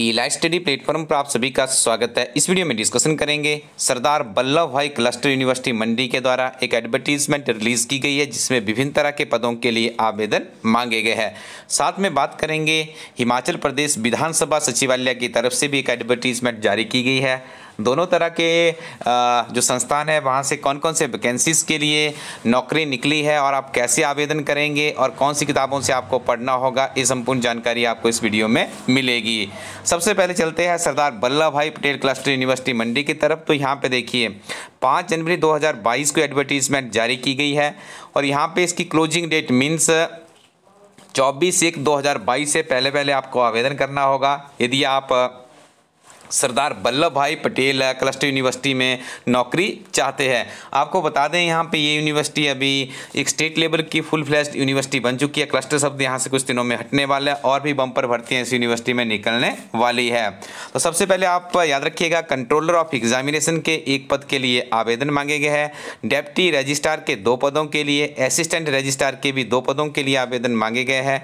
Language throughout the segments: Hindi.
ई लाइफ स्टडी प्लेटफॉर्म पर आप सभी का स्वागत है इस वीडियो में डिस्कशन करेंगे सरदार वल्लभ भाई क्लस्टर यूनिवर्सिटी मंडी के द्वारा एक एडवर्टीजमेंट रिलीज की गई है जिसमें विभिन्न तरह के पदों के लिए आवेदन मांगे गए हैं साथ में बात करेंगे हिमाचल प्रदेश विधानसभा सचिवालय की तरफ से भी एक एडवर्टीजमेंट जारी की गई है दोनों तरह के जो संस्थान है वहाँ से कौन कौन से वैकेंसीज़ के लिए नौकरी निकली है और आप कैसे आवेदन करेंगे और कौन सी किताबों से आपको पढ़ना होगा ये संपूर्ण जानकारी आपको इस वीडियो में मिलेगी सबसे पहले चलते हैं सरदार वल्लभ भाई पटेल क्लस्टर यूनिवर्सिटी मंडी की तरफ तो यहाँ पर देखिए पाँच जनवरी दो को एडवर्टीजमेंट जारी की गई है और यहाँ पर इसकी क्लोजिंग डेट मीन्स चौबीस एक 2022 से पहले पहले आपको आवेदन करना होगा यदि आप सरदार वल्लभ भाई पटेल क्लस्टर यूनिवर्सिटी में नौकरी चाहते हैं आपको बता दें यहाँ पे ये यूनिवर्सिटी अभी एक स्टेट लेवल की फुल फ्लैश यूनिवर्सिटी बन चुकी है क्लस्टर शब्द यहाँ से कुछ दिनों में हटने वाला है और भी बम्पर भर्तियाँ इस यूनिवर्सिटी में निकलने वाली है तो सबसे पहले आप याद रखिएगा कंट्रोलर ऑफ एग्जामिनेशन के एक पद के लिए आवेदन मांगे गए हैं डेप्टी रजिस्ट्रार के दो पदों के लिए असिस्टेंट रजिस्ट्रार के भी दो पदों के लिए आवेदन मांगे गए हैं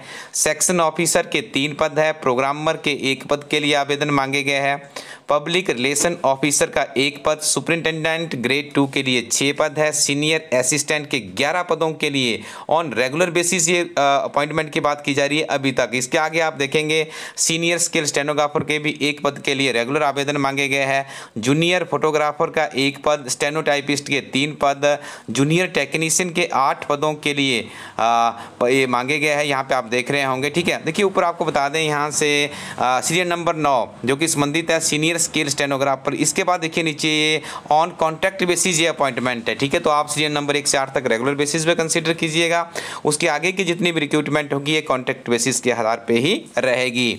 सेक्शन ऑफिसर के तीन पद है प्रोग्रामर के एक पद के लिए आवेदन मांगे गए हैं पब्लिक रिलेशन ऑफिसर का एक पद सुपरिंटेंडेंट ग्रेड टू के लिए छः पद है सीनियर असिस्टेंट के ग्यारह पदों के लिए ऑन रेगुलर बेसिस ये अपॉइंटमेंट की बात की जा रही है अभी तक इसके आगे आप देखेंगे सीनियर स्किल स्टेनोग्राफर के भी एक पद के लिए रेगुलर आवेदन मांगे गए हैं जूनियर फोटोग्राफर का एक पद स्टेनोटाइपिस्ट के तीन पद जूनियर टेक्नीशियन के आठ पदों के लिए आ, ये मांगे गए हैं यहाँ पर आप देख रहे होंगे ठीक है देखिए ऊपर आपको बता दें यहाँ से सीरियल नंबर नौ जो कि संबंधित है सीनियर स्केल स्टेनोग्राफर इसके बाद देखिए नीचे ये ऑन कॉन्ट्रैक्ट बेसिस ये अपॉइंटमेंट है ठीक है तो आप सीरियल नंबर एक से आठ तक रेगुलर बेसिस पे कंसीडर कीजिएगा उसके आगे की जितनी भी रिक्रूटमेंट होगी ये कॉन्ट्रैक्ट बेसिस के आधार पर ही रहेगी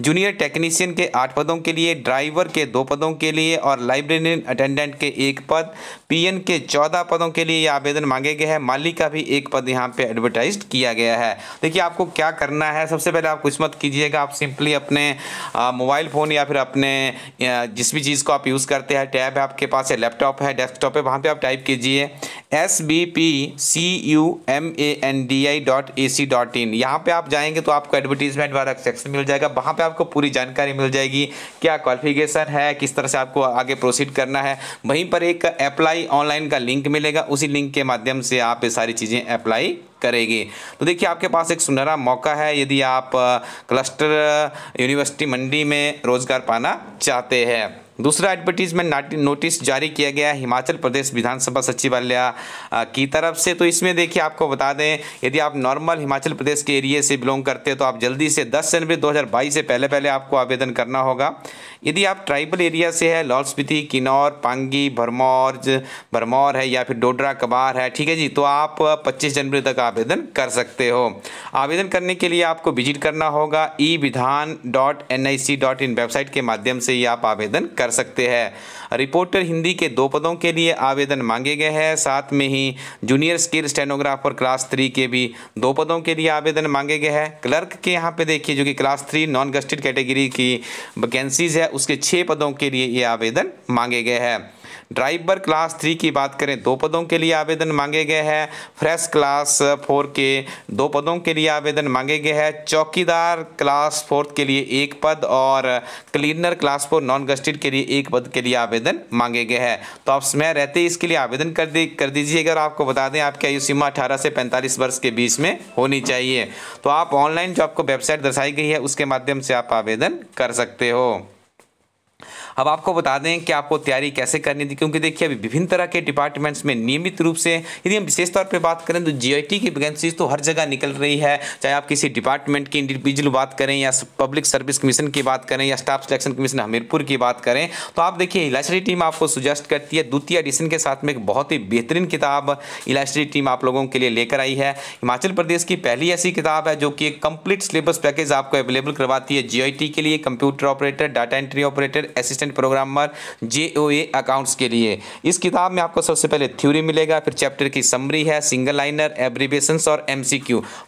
जूनियर टेक्नीशियन के आठ पदों के लिए ड्राइवर के दो पदों के लिए और लाइब्रेरियन अटेंडेंट के एक पद पीएन के चौदह पदों के लिए ये आवेदन मांगे गए हैं माली का भी एक पद यहाँ पे एडवर्टाइज किया गया है देखिए आपको क्या करना है सबसे पहले आप कुछ मत कीजिएगा आप सिंपली अपने मोबाइल फ़ोन या फिर अपने जिस भी चीज़ को आप यूज़ करते हैं टैब है आपके पास है लैपटॉप है डेस्कटॉप है वहाँ पर आप टाइप कीजिए S B P C U M A N D I dot A C dot in यहाँ पर आप जाएंगे तो आपको एडवर्टीजमेंट वाला सेक्शन मिल जाएगा वहाँ पर आपको पूरी जानकारी मिल जाएगी क्या क्वालिफिकेशन है किस तरह से आपको आगे प्रोसीड करना है वहीं पर एक अप्लाई ऑनलाइन का लिंक मिलेगा उसी लिंक के माध्यम से आप ये सारी चीज़ें अप्लाई करेगी तो देखिए आपके पास एक सुनहरा मौका है यदि आप क्लस्टर यूनिवर्सिटी मंडी में रोज़गार पाना चाहते हैं दूसरा एडवर्टीजमेंट नोटिस जारी किया गया हिमाचल प्रदेश विधानसभा सचिवालय की तरफ से तो इसमें देखिए आपको बता दें यदि आप नॉर्मल हिमाचल प्रदेश के एरिए से बिलोंग करते हैं तो आप जल्दी से 10 जनवरी 2022 से पहले पहले आपको आवेदन करना होगा यदि आप ट्राइबल एरिया से है लाहौल स्पीति किन्नौर पांगी भरमौर भरमौर है या फिर डोडरा कबार है ठीक है जी तो आप पच्चीस जनवरी तक आवेदन कर सकते हो आवेदन करने के लिए आपको विजिट करना होगा e Vidhan dot N I C dot in website के माध्यम से ही आप आवेदन कर सकते हैं रिपोर्टर हिंदी के दो पदों के लिए आवेदन मांगे गए हैं साथ में ही junior skill stenographer class three के भी दो पदों के लिए आवेदन मांगे गए हैं क्लर्क के यहाँ पे देखिए जो कि class three non gazetted category की वैकेंसीज है है उसके छः पदों के लिए ये आवेदन मांगे गए हैं ड्राइवर क्लास थ्री की बात करें दो पदों के लिए आवेदन मांगे गए हैं फ्रेश क्लास फोर के दो पदों के लिए आवेदन मांगे गए हैं चौकीदार क्लास फोर्थ के लिए एक पद और cleaner class four non gazetted के लिए एक पद के लिए आवेदन मांगे गए हैं तो आप समय रहते इसके लिए आवेदन कर दी कर दीजिए अगर आपको बता दें आपकी आयु सीमा अठारह से पैंतालीस वर्ष के बीच में होनी चाहिए तो आप ऑनलाइन जो आपको वेबसाइट दर्शाई गई है उसके माध्यम से आप आवेदन कर सकते हो अब आपको बता दें कि आपको तैयारी कैसे करनी थी क्योंकि देखिए अभी विभिन्न तरह के डिपार्टमेंट्स में नियमित रूप से यदि हम विशेष तौर पर बात करें तो जी की वैकेंसीज तो हर जगह निकल रही है चाहे आप किसी डिपार्टमेंट की इंडिविजुअल बात करें या पब्लिक सर्विस कमीशन की बात करें या स्टाफ सिलेक्शन कमीशन हमीरपुर की बात करें तो आप देखिए इलास्ट्री टीम आपको सुजेस्ट करती है द्वितीय एडिशन के साथ में एक बहुत ही बेहतरीन किताब इलास्ट्री टीम आप लोगों के लिए लेकर आई है हिमाचल प्रदेश की पहली ऐसी किताब है जो कि एक कंप्लीट सिलेबस पैकेज आपको अवेलेबल करवाती है जी के लिए computer operator data entry operator assistant assistant programmer J O A accounts के लिए इस किताब में आपको सबसे पहले थ्योरी मिलेगा फिर चैप्टर की समरी है सिंगल लाइनर एब्रीवेशंस और एम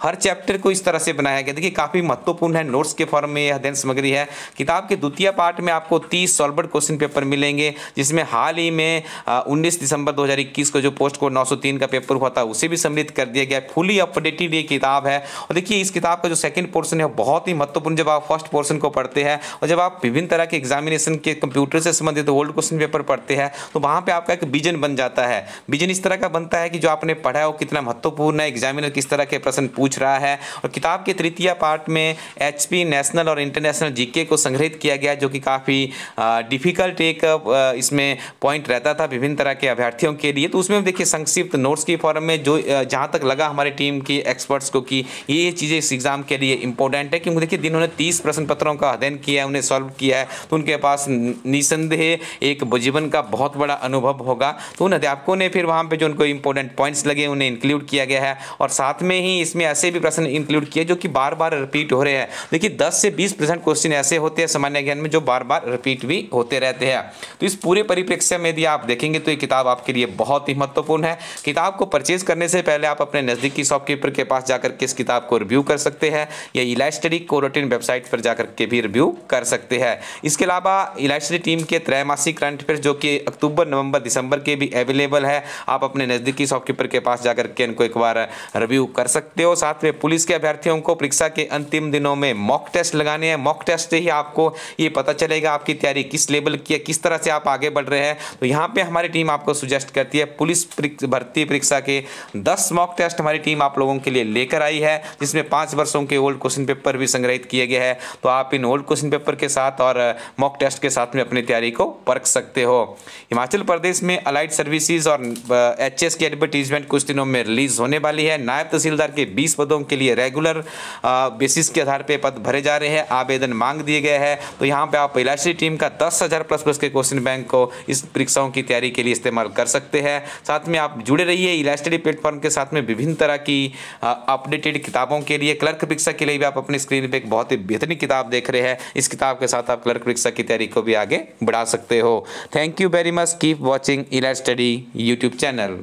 हर चैप्टर को इस तरह से बनाया गया देखिए काफ़ी महत्वपूर्ण है नोट्स के फॉर्म में यह अध्ययन सामग्री है किताब के द्वितीय पार्ट में आपको तीस सॉल्वर्ड क्वेश्चन पेपर मिलेंगे जिसमें हाल ही में उन्नीस दिसंबर 2021 को जो पोस्ट कोड 903 का पेपर हुआ था उसे भी सम्मिलित कर दिया गया फुली अपडेटेड ये किताब है और देखिए इस किताब का जो सेकंड पोर्शन है बहुत ही महत्वपूर्ण जब आप फर्स्ट पोर्शन को पढ़ते हैं और जब आप विभिन्न तरह के एग्जामिनेशन के कंप्यूटर से संबंधित ओल्ड क्वेश्चन पेपर पढ़ते हैं तो वहाँ पर आपका एक विजन बन जाता है विजन इस तरह का बनता है कि जो आपने पढ़ा है वो कितना महत्वपूर्ण है एग्जामिनर किस तरह के प्रश्न पूछ रहा है और किताब के तृतीय पार्ट में एच नेशनल और इंटरनेशनल जीके को संग्रहित किया गया जो कि काफ़ी डिफ़िकल्ट एक इसमें पॉइंट रहता था विभिन्न तरह के अभ्यर्थियों के लिए तो उसमें हम देखिए संक्षिप्त नोट्स की फॉर्म में जो जहाँ तक लगा हमारी टीम की एक्सपर्ट्स को कि ये चीज़ें इस एग्ज़ाम के लिए इंपॉर्टेंट है क्योंकि देखिए जिन्होंने तीस प्रश्न पत्रों का अध्ययन किया है उन्हें सॉल्व किया है तो उनके पास निसंदेह एक जीवन का बहुत बड़ा अनुभव होगा तो उन अध्यापकों ने फिर वहाँ पर जो उनको इंपॉर्टेंट पॉइंट्स लगे उन्हें इंक्लूड किया गया है और साथ में ही इसमें ऐसे भी प्रश्न इंक्लूड किए जो कि बार बार रिपीट हो रहे हैं देखिए दस से बीस परसेंट क्वेश्चन ऐसे होते हैं सामान्य ज्ञान में जो बार बार रिपीट भी होते रहते हैं तो इस पूरे परिप्रेक्ष्य में यदि आप देखेंगे तो ये किताब आपके लिए बहुत ही महत्वपूर्ण है किताब को परचेज करने से पहले आप अपने नज़दीकी शॉपकीपर के पास जाकर के इस किताब को रिव्यू कर सकते हैं या इलाइस्टडी कोरोटिन वेबसाइट पर जाकर के भी रिव्यू कर सकते हैं इसके अलावा इलास्ट नेशनल टीम के त्रैमासिक करंट अफेयर जो कि अक्टूबर नवंबर दिसंबर के भी अवेलेबल है आप अपने नज़दीकी शॉपकीपर के पास जाकर के इनको एक बार रिव्यू कर सकते हो साथ में पुलिस के अभ्यर्थियों को परीक्षा के अंतिम दिनों में मॉक टेस्ट लगाने हैं मॉक टेस्ट से ही आपको ये पता चलेगा आपकी तैयारी किस लेवल की है किस तरह से आप आगे बढ़ रहे हैं तो यहाँ पर हमारी टीम आपको सुजेस्ट करती है पुलिस भर्ती परीक्षा के दस मॉक टेस्ट हमारी टीम आप लोगों के लिए लेकर आई है जिसमें पाँच वर्षों के ओल्ड क्वेश्चन पेपर भी संग्रहित किए गए हैं तो आप इन ओल्ड क्वेश्चन पेपर के साथ और मॉक टेस्ट के साथ साथ में अपनी तैयारी को परख सकते हो हिमाचल प्रदेश में अलाइड सर्विसेज और एच की एडवर्टीजमेंट कुछ दिनों में रिलीज होने वाली है नायब तहसीलदार के बीस पदों के लिए रेगुलर बेसिस के आधार पर पद भरे जा रहे हैं आवेदन मांग दिए गए हैं तो यहाँ पर आप इलाशी टीम का दस प्लस प्लस के क्वेश्चन बैंक को इस परीक्षाओं की तैयारी के लिए इस्तेमाल कर सकते हैं साथ में आप जुड़े रहिए इलास्टडी प्लेटफॉर्म के साथ में विभिन्न तरह की अपडेटेड किताबों के लिए क्लर्क परीक्षा के लिए भी आप अपनी स्क्रीन पे एक बहुत ही बेहतरीन किताब देख रहे हैं इस किताब के साथ आप क्लर्क परीक्षा की तैयारी को भी आगे बढ़ा सकते हो thank you very much keep watching elite study YouTube channel